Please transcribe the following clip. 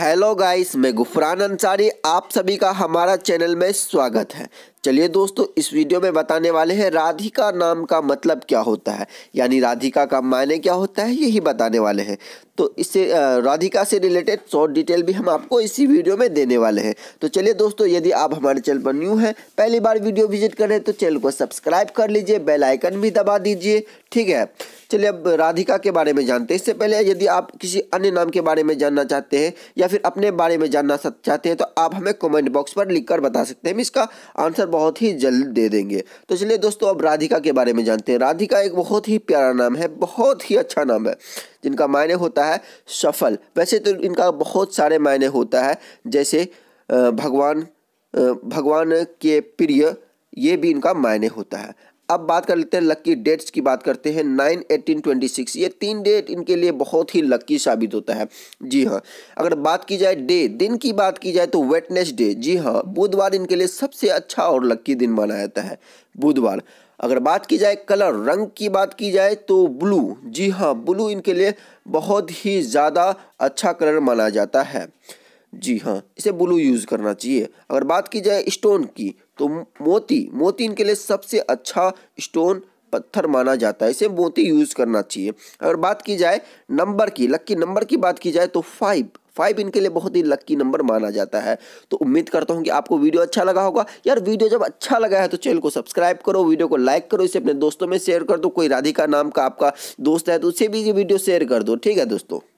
hello guys मैं गुफरान अंसारी आप सभी का हमारा चैनल में स्वागत है चलिए दोस्तों इस वीडियो में बताने वाले हैं राधिका नाम का मतलब क्या होता है यानी राधिका का मायने क्या होता है यही बताने वाले हैं तो इससे राधिका से रिलेटेड शॉर्ट डिटेल भी हम आपको इसी वीडियो में देने वाले हैं तो चलिए दोस्तों यदि आप हमारे चैनल पर न्यू हैं पहली बार वीडियो विजिट करें तो चैनल को सब्सक्राइब कर लीजिए बेल आइकन भी दबा दीजिए ठीक है चलिए अब राधिका के बारे में जानते हैं इससे पहले यदि आप किसी अन्य नाम के बारे में जानना चाहते हैं या फिर अपने बारे में जानना चाहते हैं तो आप हमें कॉमेंट बॉक्स पर लिख बता सकते हैं हम इसका आंसर बहुत ही जल्द दे देंगे तो चलिए दोस्तों अब राधिका के बारे में जानते हैं राधिका एक बहुत ही प्यारा नाम है बहुत ही अच्छा नाम है जिनका मायने होता है सफल वैसे तो इनका बहुत सारे मायने होता है जैसे भगवान भगवान के प्रिय ये भी इनका मायने होता है अब बात कर लेते हैं लक्की डेट्स की बात करते हैं नाइन एटीन ट्वेंटी सिक्स ये तीन डेट इनके लिए बहुत ही लक्की साबित होता है जी हाँ अगर बात की जाए डे दिन की बात की जाए तो वेटनेस डे जी हाँ बुधवार इनके लिए सबसे अच्छा और लक्की दिन माना जाता है बुधवार अगर बात की जाए कलर रंग की बात की जाए तो ब्लू जी हाँ ब्लू इनके लिए बहुत ही ज़्यादा अच्छा कलर माना जाता है जी हाँ इसे ब्लू यूज़ करना चाहिए अगर बात की जाए स्टोन की तो मोती मोती इनके लिए सबसे अच्छा स्टोन पत्थर माना जाता है इसे मोती यूज़ करना चाहिए अगर बात की जाए नंबर की लक्की नंबर की बात की जाए तो फाइव फाइव इनके लिए बहुत ही लक्की नंबर माना जाता है तो उम्मीद करता हूँ कि आपको वीडियो अच्छा लगा होगा यार वीडियो जब अच्छा लगा है तो चैनल को सब्सक्राइब करो वीडियो को लाइक करो इसे अपने दोस्तों में शेयर कर दो कोई राधिका नाम का आपका दोस्त है तो उसे भी ये वीडियो शेयर कर दो ठीक है दोस्तों